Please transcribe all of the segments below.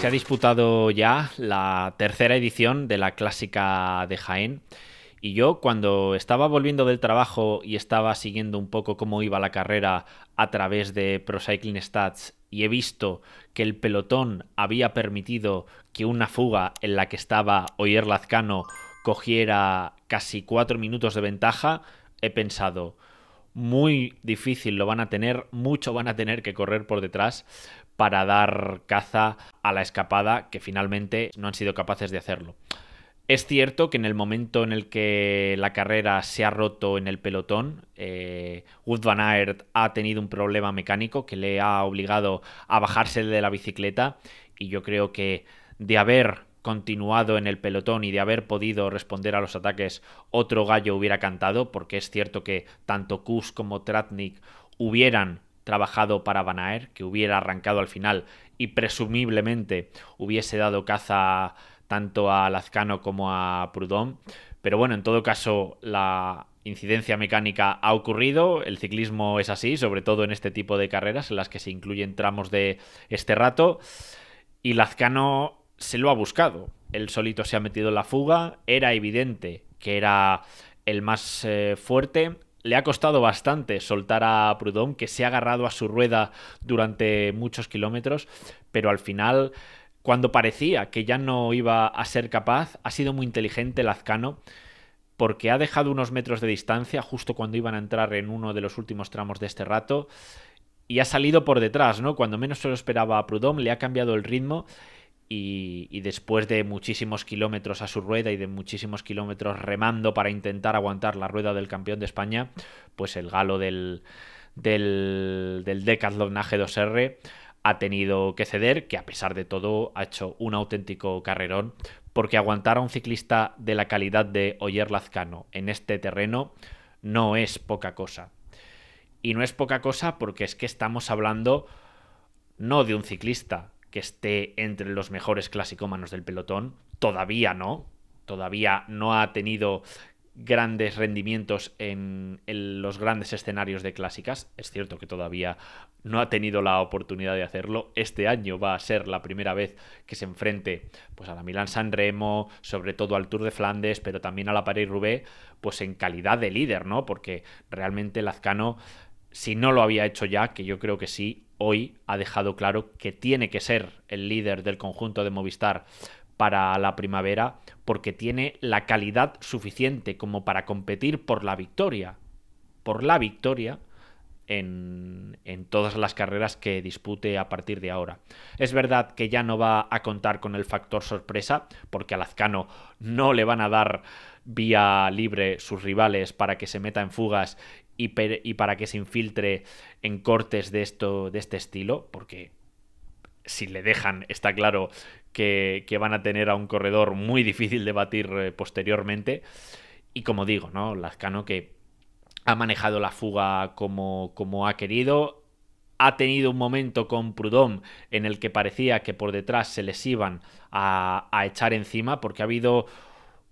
Se ha disputado ya la tercera edición de la clásica de Jaén. Y yo cuando estaba volviendo del trabajo y estaba siguiendo un poco cómo iba la carrera a través de Pro Cycling Stats y he visto que el pelotón había permitido que una fuga en la que estaba Oyer Lazcano cogiera casi cuatro minutos de ventaja, he pensado, muy difícil lo van a tener, mucho van a tener que correr por detrás para dar caza a la escapada que finalmente no han sido capaces de hacerlo. Es cierto que en el momento en el que la carrera se ha roto en el pelotón, eh, Van Aert ha tenido un problema mecánico que le ha obligado a bajarse de la bicicleta y yo creo que de haber continuado en el pelotón y de haber podido responder a los ataques, otro gallo hubiera cantado, porque es cierto que tanto Kus como Tratnik hubieran trabajado para Banaer, que hubiera arrancado al final y presumiblemente hubiese dado caza tanto a Lazcano como a Prudón. Pero bueno, en todo caso, la incidencia mecánica ha ocurrido, el ciclismo es así, sobre todo en este tipo de carreras en las que se incluyen tramos de este rato, y Lazcano se lo ha buscado. Él solito se ha metido en la fuga, era evidente que era el más eh, fuerte, le ha costado bastante soltar a Prudhomme, que se ha agarrado a su rueda durante muchos kilómetros, pero al final, cuando parecía que ya no iba a ser capaz, ha sido muy inteligente Lazcano, porque ha dejado unos metros de distancia justo cuando iban a entrar en uno de los últimos tramos de este rato, y ha salido por detrás, ¿no? Cuando menos se lo esperaba a Prudhomme, le ha cambiado el ritmo y, después de muchísimos kilómetros a su rueda y de muchísimos kilómetros remando para intentar aguantar la rueda del campeón de España, pues el galo del, del, del Decathlon AG2R ha tenido que ceder, que a pesar de todo ha hecho un auténtico carrerón, porque aguantar a un ciclista de la calidad de Oyer Lazcano en este terreno no es poca cosa. Y no es poca cosa porque es que estamos hablando no de un ciclista, que esté entre los mejores clasicómanos del pelotón. Todavía no. Todavía no ha tenido grandes rendimientos en, los grandes escenarios de clásicas. Es cierto que todavía no ha tenido la oportunidad de hacerlo. Este año va a ser la primera vez que se enfrente pues, a la Milán San Remo, sobre todo al Tour de Flandes, pero también a la paris roubaix pues en calidad de líder, ¿no? Porque realmente Lazcano si no lo había hecho ya, que yo creo que sí, hoy ha dejado claro que tiene que ser el líder del conjunto de Movistar para la primavera, porque tiene la calidad suficiente como para competir por la victoria, por la victoria en, en, todas las carreras que dispute a partir de ahora. Es verdad que ya no va a contar con el factor sorpresa, porque a Lazcano no le van a dar vía libre sus rivales para que se meta en fugas y, para que se infiltre en cortes de, esto, de este estilo, porque si le dejan, está claro que, van a tener a un corredor muy difícil de batir eh, posteriormente. Y como digo, ¿no? Lazcano que ha manejado la fuga como, como ha querido. Ha tenido un momento con Prudhomme en el que parecía que por detrás se les iban a, a echar encima, porque ha habido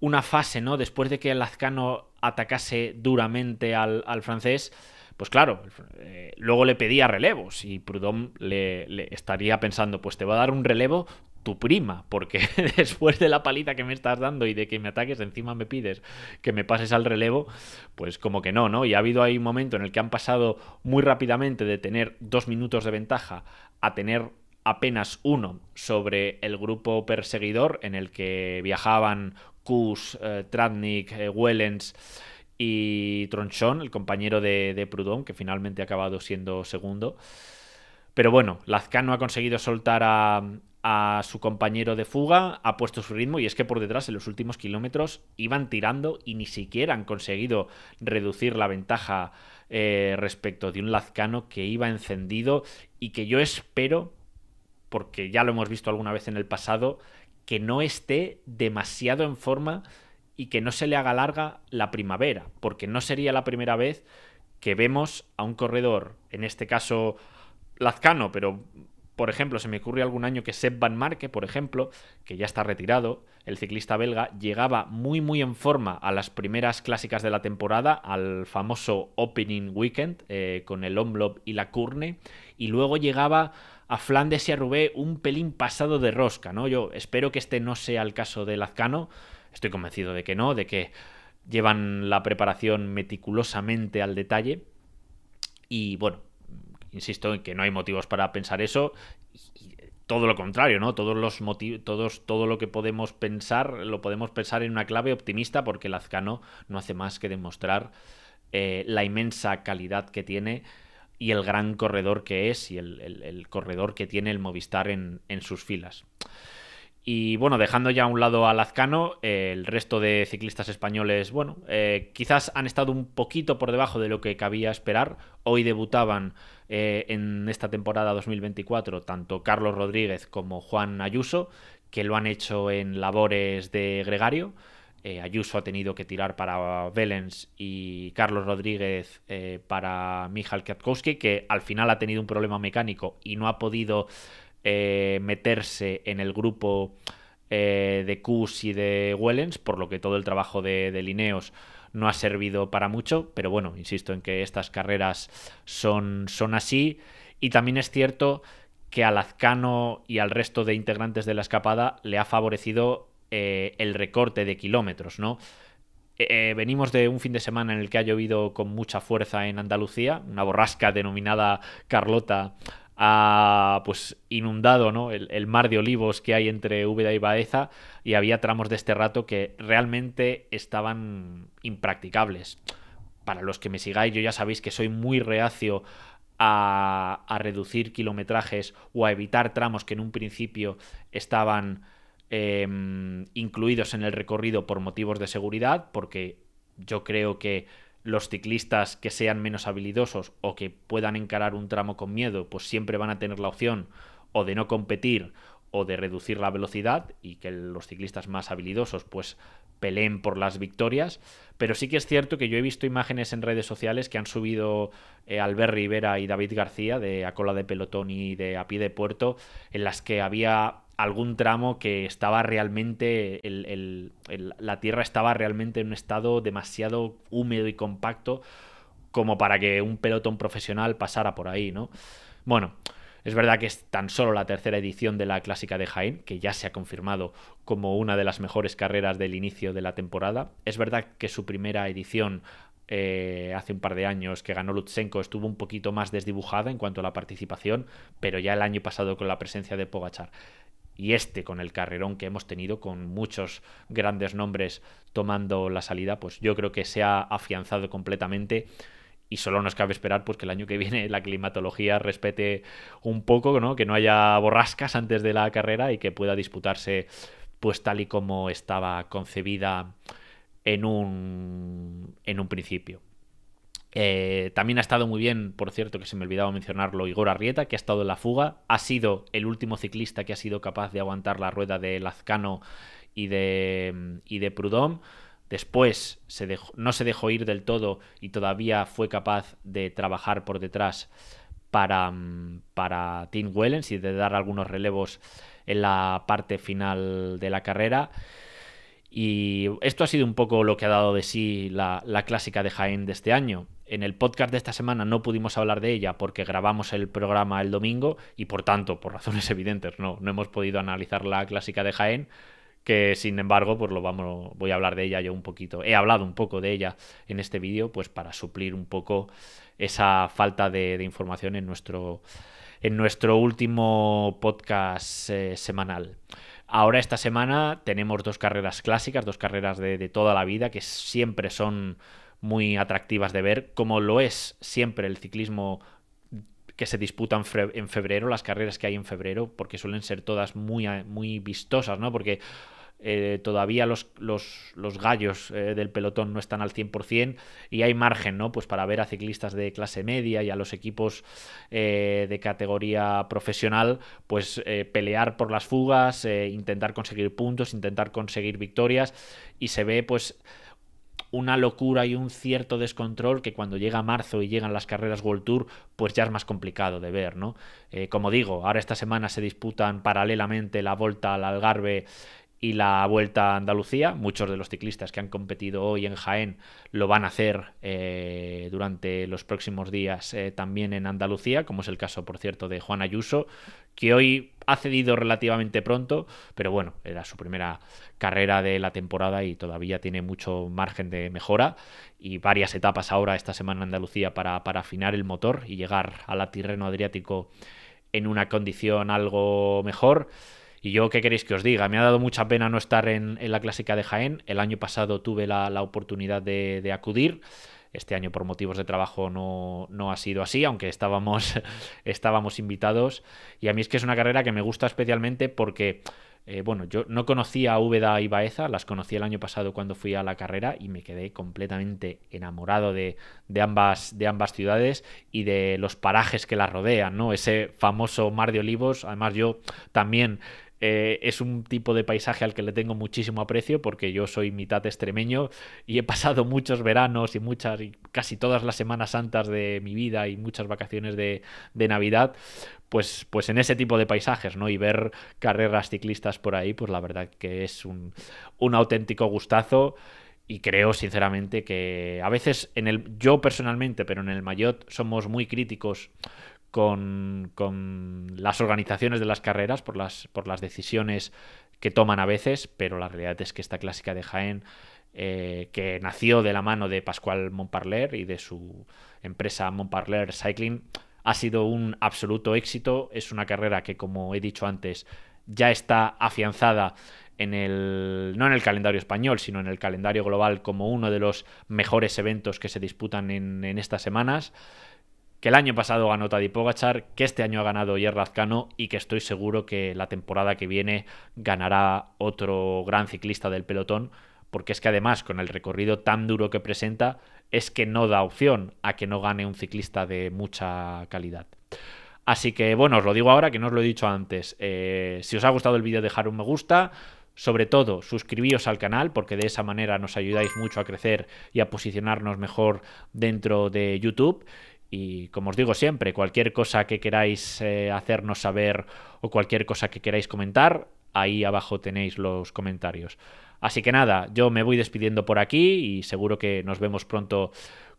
una fase, ¿no? Después de que el Lazcano atacase duramente al, francés, pues claro, eh, luego le pedía relevos y Prudhomme le, le, estaría pensando, pues te va a dar un relevo tu prima, porque después de la palita que me estás dando y de que me ataques, encima me pides que me pases al relevo, pues como que no, ¿no? Y ha habido ahí un momento en el que han pasado muy rápidamente de tener dos minutos de ventaja a tener apenas uno sobre el grupo perseguidor en el que viajaban Kush, eh, Tradnik, Tratnik, eh, Wellens y Tronchon, el compañero de, de Proudhon, que finalmente ha acabado siendo segundo. Pero bueno, Lazcano ha conseguido soltar a, su compañero de fuga, ha puesto su ritmo y es que por detrás en los últimos kilómetros iban tirando y ni siquiera han conseguido reducir la ventaja eh, respecto de un Lazcano que iba encendido y que yo espero, porque ya lo hemos visto alguna vez en el pasado, que no esté demasiado en forma y que no se le haga larga la primavera, porque no sería la primera vez que vemos a un corredor, en este caso Lazcano, pero por ejemplo, se me ocurre algún año que Seb Van Marke, por ejemplo, que ya está retirado, el ciclista belga, llegaba muy muy en forma a las primeras clásicas de la temporada, al famoso Opening Weekend, eh, con el Omloop y la Curne, y luego llegaba a Flandes y a un pelín pasado de rosca, ¿no? Yo espero que este no sea el caso de Lazcano, estoy convencido de que no, de que llevan la preparación meticulosamente al detalle y bueno, insisto en que no hay motivos para pensar eso todo lo contrario, ¿no? Todos los todos, todo lo que podemos pensar, lo podemos pensar en una clave optimista, porque Lazcano no hace más que demostrar eh, la inmensa calidad que tiene y el gran corredor que es y el, corredor que tiene el Movistar en, sus filas. Y bueno, dejando ya a un lado a Lazcano, eh, el resto de ciclistas españoles, bueno, eh, quizás han estado un poquito por debajo de lo que cabía esperar. Hoy debutaban eh, en esta temporada 2024 tanto Carlos Rodríguez como Juan Ayuso, que lo han hecho en labores de gregario. Eh, Ayuso ha tenido que tirar para Velens y Carlos Rodríguez eh, para Mijal Kwiatkowski, que al final ha tenido un problema mecánico y no ha podido eh, meterse en el grupo de Kus y de Wellens, por lo que todo el trabajo de, de Lineos no ha servido para mucho, pero bueno, insisto en que estas carreras son, son así. Y también es cierto que a Lazcano y al resto de integrantes de la escapada le ha favorecido eh, el recorte de kilómetros, ¿no? Eh, eh, venimos de un fin de semana en el que ha llovido con mucha fuerza en Andalucía, una borrasca denominada Carlota ha pues inundado el, mar de olivos que hay entre Úbeda y Baeza y había tramos de este rato que realmente estaban impracticables. Para los que me sigáis, yo ya sabéis que soy muy reacio a, a reducir kilometrajes o a evitar tramos que en un principio estaban Em, incluidos en el recorrido por motivos de seguridad, porque yo creo que los ciclistas que sean menos habilidosos o que puedan encarar un tramo con miedo, pues siempre van a tener la opción o de no competir o de reducir la velocidad y que los ciclistas más habilidosos pues Pelén por las victorias. Pero sí que es cierto que yo he visto imágenes en redes sociales que han subido eh, Albert Rivera y David García de A Cola de Pelotón y de A Pie de Puerto, en las que había algún tramo que estaba realmente, la tierra estaba realmente en un estado demasiado húmedo y compacto como para que un pelotón profesional pasara por ahí, ¿no? Bueno, es verdad que es tan solo la tercera edición de la Clásica de Jaén, que ya se ha confirmado como una de las mejores carreras del inicio de la temporada. Es verdad que su primera edición eh, hace un par de años que ganó Lutsenko estuvo un poquito más desdibujada en cuanto a la participación, pero ya el año pasado con la presencia de Pogachar y este con el carrerón que hemos tenido con muchos grandes nombres tomando la salida, pues yo creo que se ha afianzado completamente y solo nos cabe esperar pues, que el año que viene la climatología respete un poco, que no haya borrascas antes de la carrera y que pueda disputarse pues tal y como estaba concebida en un, en un principio. Eh, también ha estado muy bien, por cierto, que se me olvidaba mencionarlo, Igor Arrieta, que ha estado en la fuga. Ha sido el último ciclista que ha sido capaz de aguantar la rueda de Lazcano y de, y de Prudhomme. Después no se dejó ir del todo y todavía fue capaz de trabajar por detrás para, mm, para Tim Wellens y de dar algunos relevos en la parte final de la carrera. Y esto ha sido un poco lo que ha dado de sí la, la clásica de Jaén de este año. En el podcast de esta semana no pudimos hablar de ella porque grabamos el programa el domingo y por tanto, por razones evidentes, no, no hemos podido analizar la clásica de Jaén, que sin embargo, pues lo vamos, voy a hablar de ella yo un poquito. He hablado un poco de ella en este vídeo, pues para suplir un poco esa falta de, información en nuestro, en nuestro último podcast eh, semanal. Ahora esta semana tenemos dos carreras clásicas, dos carreras de, de toda la vida que siempre son muy atractivas de ver, como lo es siempre el ciclismo que se disputan en febrero, las carreras que hay en febrero, porque suelen ser todas muy, muy vistosas, ¿no? Porque eh, todavía los, gallos eh, del pelotón no están al 100% y hay margen ¿no? pues para ver a ciclistas de clase media y a los equipos eh, de categoría profesional pues pelear por las fugas, intentar conseguir puntos, intentar conseguir victorias y se ve pues una locura y un cierto descontrol que cuando llega marzo y llegan las carreras World Tour, pues ya es más complicado de ver, ¿no? como digo, ahora esta semana se disputan paralelamente la Volta al Algarve y la Vuelta a Andalucía. Muchos de los ciclistas que han competido hoy en Jaén lo van a hacer eh, durante los próximos días eh, también en Andalucía, como es el caso, por cierto, de Juan Ayuso, que hoy ha cedido relativamente pronto, pero bueno, era su primera carrera de la temporada y todavía tiene mucho margen de mejora y varias etapas ahora esta semana en Andalucía para, para afinar el motor y llegar al Tirreno Adriático en una condición algo mejor. Y yo, ¿qué queréis que os diga? Me ha dado mucha pena no estar en, la clásica de Jaén. El año pasado tuve la, oportunidad de, acudir. Este año por motivos de trabajo no, ha sido así, aunque estábamos, estábamos invitados. Y a mí es que es una carrera que me gusta especialmente porque, eh, bueno, yo no conocía a Úbeda y Baeza, las conocí el año pasado cuando fui a la carrera y me quedé completamente enamorado de, ambas, de ambas ciudades y de los parajes que las rodean, ¿no? Ese famoso Mar de Olivos, además yo también eh, es un tipo de paisaje al que le tengo muchísimo aprecio porque yo soy mitad extremeño y he pasado muchos veranos y muchas y casi todas las semanas santas de mi vida y muchas vacaciones de, de Navidad pues, pues, en ese tipo de paisajes, ¿no? Y ver carreras ciclistas por ahí, pues la verdad que es un, un auténtico gustazo. Y creo sinceramente que a veces en el. yo personalmente, pero en el Mayotte somos muy críticos con, las organizaciones de las carreras por las, por las decisiones que toman a veces, pero la realidad es que esta clásica de Jaén, eh, que nació de la mano de Pascual Montparler y de su empresa Montparler Cycling, ha sido un absoluto éxito. Es una carrera que, como he dicho antes, ya está afianzada en el, no en el calendario español, sino en el calendario global como uno de los mejores eventos que se disputan en, en estas semanas que el año pasado ganó Tadipogachar, Gachar, que este año ha ganado Yerrazcano y que estoy seguro que la temporada que viene ganará otro gran ciclista del pelotón, porque es que además con el recorrido tan duro que presenta es que no da opción a que no gane un ciclista de mucha calidad. Así que bueno, os lo digo ahora que no os lo he dicho antes. Eh, si os ha gustado el vídeo dejar un me gusta, sobre todo, suscribíos al canal porque de esa manera nos ayudáis mucho a crecer y a posicionarnos mejor dentro de YouTube. Y como os digo siempre, cualquier cosa que queráis eh, hacernos saber o cualquier cosa que queráis comentar, ahí abajo tenéis los comentarios. Así que nada, yo me voy despidiendo por aquí y seguro que nos vemos pronto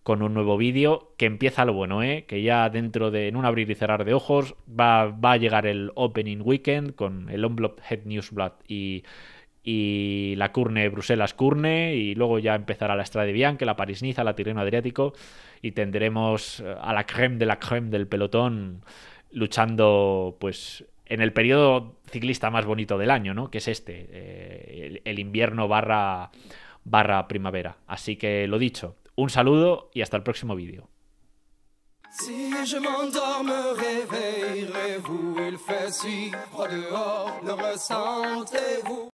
con un nuevo vídeo que empieza lo bueno, ¿eh? que ya dentro de en un abrir y cerrar de ojos va, va a llegar el Opening Weekend con el Unblocked Head News y y la Curne Bruselas-Curne y luego ya empezará la Estrada de Bianca, la París-Niza, la Tirreno Adriático y tendremos eh, a la creme de la creme del pelotón luchando pues en el periodo ciclista más bonito del año, ¿no? Que es este, eh, el, invierno barra, primavera. Así que lo dicho, un saludo y hasta el próximo vídeo.